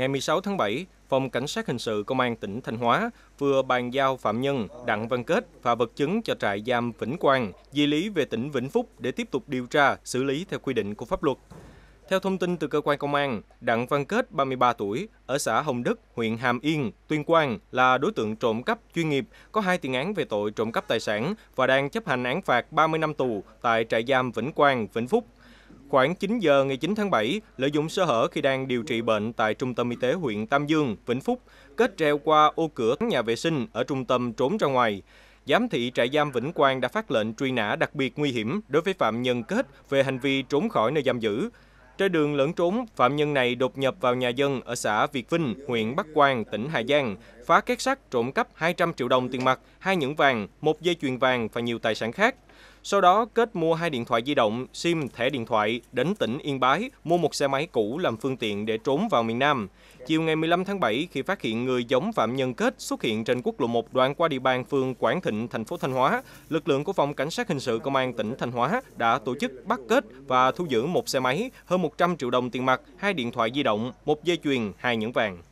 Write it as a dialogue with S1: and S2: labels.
S1: ngày 16 tháng 7, Phòng Cảnh sát Hình sự Công an tỉnh Thanh Hóa vừa bàn giao phạm nhân Đặng Văn Kết và vật chứng cho trại giam Vĩnh Quang di lý về tỉnh Vĩnh Phúc để tiếp tục điều tra, xử lý theo quy định của pháp luật. Theo thông tin từ cơ quan công an, Đặng Văn Kết, 33 tuổi, ở xã Hồng Đức, huyện Hàm Yên, Tuyên Quang là đối tượng trộm cắp chuyên nghiệp, có hai tiền án về tội trộm cắp tài sản và đang chấp hành án phạt 30 năm tù tại trại giam Vĩnh Quang, Vĩnh Phúc Khoảng 9 giờ ngày 9 tháng 7, lợi dụng sơ hở khi đang điều trị bệnh tại Trung tâm Y tế huyện Tam Dương, Vĩnh Phúc, kết treo qua ô cửa nhà vệ sinh ở trung tâm trốn ra ngoài. Giám thị trại giam Vĩnh Quang đã phát lệnh truy nã đặc biệt nguy hiểm đối với phạm nhân kết về hành vi trốn khỏi nơi giam giữ. Trên đường lẫn trốn, phạm nhân này đột nhập vào nhà dân ở xã Việt Vinh, huyện Bắc Quang, tỉnh Hà Giang, phá két sắt, trộm cắp 200 triệu đồng tiền mặt, hai nhẫn vàng, một dây chuyền vàng và nhiều tài sản khác. Sau đó Kết mua hai điện thoại di động, SIM, thẻ điện thoại, đến tỉnh Yên Bái, mua một xe máy cũ làm phương tiện để trốn vào miền Nam. Chiều ngày 15 tháng 7, khi phát hiện người giống phạm nhân Kết xuất hiện trên quốc lộ 1 đoạn qua địa bàn phường Quảng Thịnh, thành phố Thanh Hóa, lực lượng của phòng cảnh sát hình sự công an tỉnh Thanh Hóa đã tổ chức bắt Kết và thu giữ một xe máy, hơn 100 triệu đồng tiền mặt, hai điện thoại di động, một dây chuyền, hai nhẫn vàng.